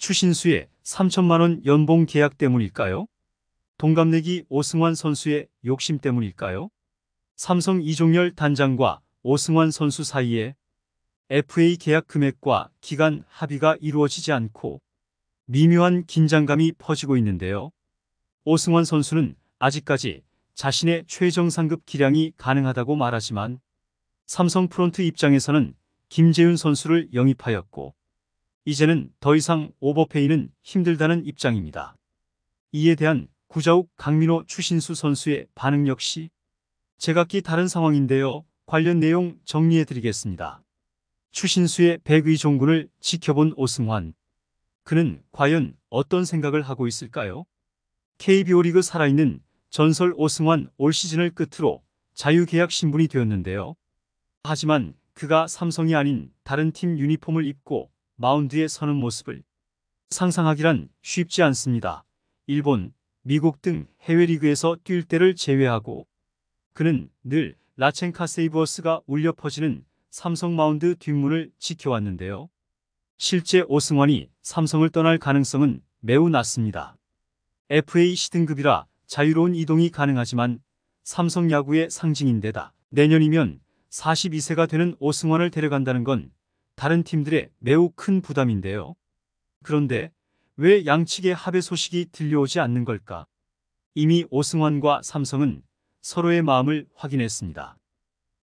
추신수의 3천만원 연봉 계약 때문일까요? 동갑내기 오승환 선수의 욕심 때문일까요? 삼성 이종열 단장과 오승환 선수 사이에 FA 계약 금액과 기간 합의가 이루어지지 않고 미묘한 긴장감이 퍼지고 있는데요. 오승환 선수는 아직까지 자신의 최정상급 기량이 가능하다고 말하지만 삼성 프론트 입장에서는 김재윤 선수를 영입하였고 이제는 더 이상 오버페이는 힘들다는 입장입니다. 이에 대한 구자욱 강민호 추신수 선수의 반응 역시 제각기 다른 상황인데요. 관련 내용 정리해드리겠습니다. 추신수의 백의종군을 지켜본 오승환. 그는 과연 어떤 생각을 하고 있을까요? KBO 리그 살아있는 전설 오승환 올 시즌을 끝으로 자유계약 신분이 되었는데요. 하지만 그가 삼성이 아닌 다른 팀 유니폼을 입고 마운드에 서는 모습을 상상하기란 쉽지 않습니다. 일본, 미국 등 해외 리그에서 뛸 때를 제외하고 그는 늘 라첸카 세이버스가 울려 퍼지는 삼성 마운드 뒷문을 지켜왔는데요. 실제 오승환이 삼성을 떠날 가능성은 매우 낮습니다. FA 시등급이라 자유로운 이동이 가능하지만 삼성 야구의 상징인데다 내년이면 42세가 되는 오승환을 데려간다는 건 다른 팀들의 매우 큰 부담인데요. 그런데 왜 양측의 합의 소식이 들려오지 않는 걸까? 이미 오승환과 삼성은 서로의 마음을 확인했습니다.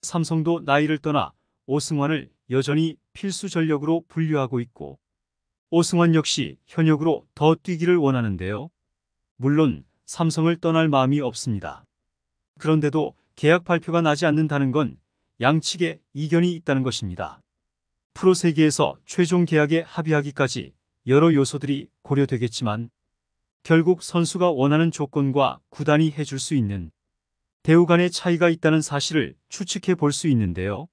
삼성도 나이를 떠나 오승환을 여전히 필수 전력으로 분류하고 있고 오승환 역시 현역으로 더 뛰기를 원하는데요. 물론 삼성을 떠날 마음이 없습니다. 그런데도 계약 발표가 나지 않는다는 건 양측의 이견이 있다는 것입니다. 프로 세계에서 최종 계약에 합의하기까지 여러 요소들이 고려되겠지만 결국 선수가 원하는 조건과 구단이 해줄 수 있는 대우 간의 차이가 있다는 사실을 추측해 볼 수 있는데요.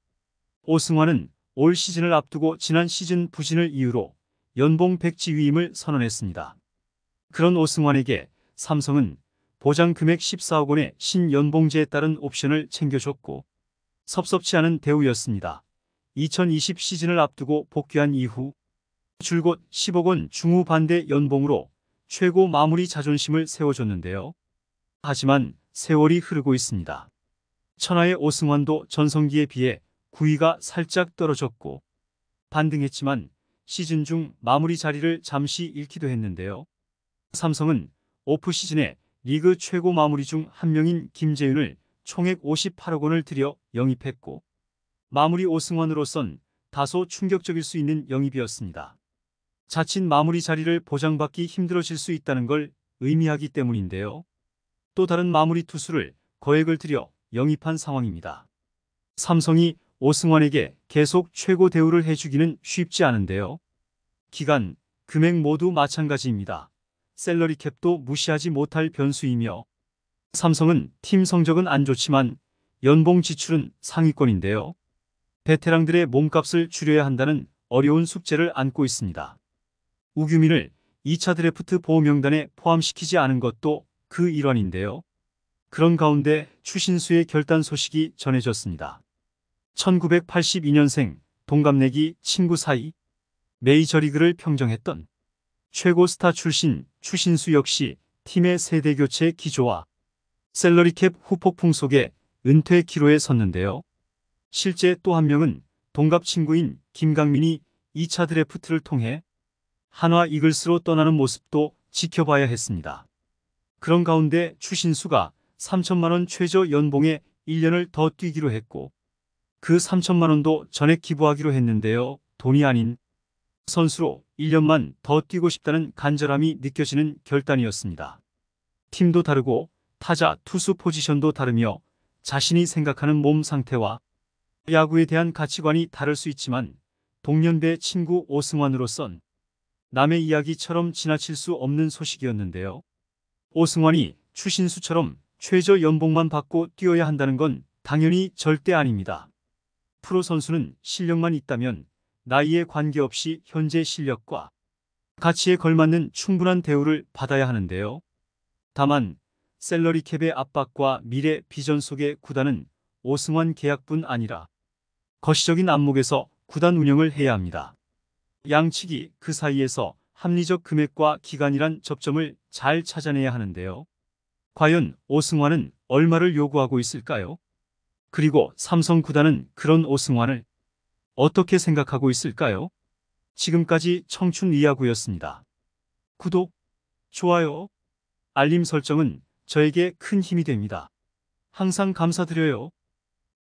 오승환은 올 시즌을 앞두고 지난 시즌 부진을 이유로 연봉 백지 위임을 선언했습니다. 그런 오승환에게 삼성은 보장 금액 14억 원의 신연봉제에 따른 옵션을 챙겨줬고 섭섭치 않은 대우였습니다. 2020 시즌을 앞두고 복귀한 이후 줄곧 10억 원 중후반대 연봉으로 최고 마무리 자존심을 세워줬는데요. 하지만 세월이 흐르고 있습니다. 천하의 오승환도 전성기에 비해 구위가 살짝 떨어졌고 반등했지만 시즌 중 마무리 자리를 잠시 잃기도 했는데요. 삼성은 오프 시즌에 리그 최고 마무리 중 한 명인 김재윤을 총액 58억 원을 들여 영입했고 마무리 오승환으로선 다소 충격적일 수 있는 영입이었습니다. 자칫 마무리 자리를 보장받기 힘들어질 수 있다는 걸 의미하기 때문인데요. 또 다른 마무리 투수를 거액을 들여 영입한 상황입니다. 삼성이 오승환에게 계속 최고 대우를 해주기는 쉽지 않은데요. 기간, 금액 모두 마찬가지입니다. 셀러리 캡도 무시하지 못할 변수이며 삼성은 팀 성적은 안 좋지만 연봉 지출은 상위권인데요. 베테랑들의 몸값을 줄여야 한다는 어려운 숙제를 안고 있습니다. 우규민을 2차 드래프트 보호명단에 포함시키지 않은 것도 그 일환인데요. 그런 가운데 추신수의 결단 소식이 전해졌습니다. 1982년생 동갑내기 친구 사이 메이저리그를 평정했던 최고 스타 출신 추신수 역시 팀의 세대교체 기조와 셀러리캡 후폭풍 속에 은퇴 기로에 섰는데요. 실제 또 한 명은 동갑 친구인 김강민이 2차 드래프트를 통해 한화 이글스로 떠나는 모습도 지켜봐야 했습니다. 그런 가운데 추신수가 3천만원 최저 연봉에 1년을 더 뛰기로 했고 그 3천만원도 전액 기부하기로 했는데요. 돈이 아닌 선수로 1년만 더 뛰고 싶다는 간절함이 느껴지는 결단이었습니다. 팀도 다르고 타자 투수 포지션도 다르며 자신이 생각하는 몸 상태와 야구에 대한 가치관이 다를 수 있지만 동년배 친구 오승환으로선 남의 이야기처럼 지나칠 수 없는 소식이었는데요. 오승환이 추신수처럼 최저 연봉만 받고 뛰어야 한다는 건 당연히 절대 아닙니다. 프로 선수는 실력만 있다면 나이에 관계없이 현재 실력과 가치에 걸맞는 충분한 대우를 받아야 하는데요. 다만 셀러리캡의 압박과 미래 비전 속의 구단은 오승환 계약뿐 아니라 거시적인 안목에서 구단 운영을 해야 합니다. 양측이 그 사이에서 합리적 금액과 기간이란 접점을 잘 찾아내야 하는데요. 과연 오승환은 얼마를 요구하고 있을까요? 그리고 삼성 구단은 그런 오승환을 어떻게 생각하고 있을까요? 지금까지 청춘 이야구였습니다. 구독, 좋아요, 알림 설정은 저에게 큰 힘이 됩니다. 항상 감사드려요.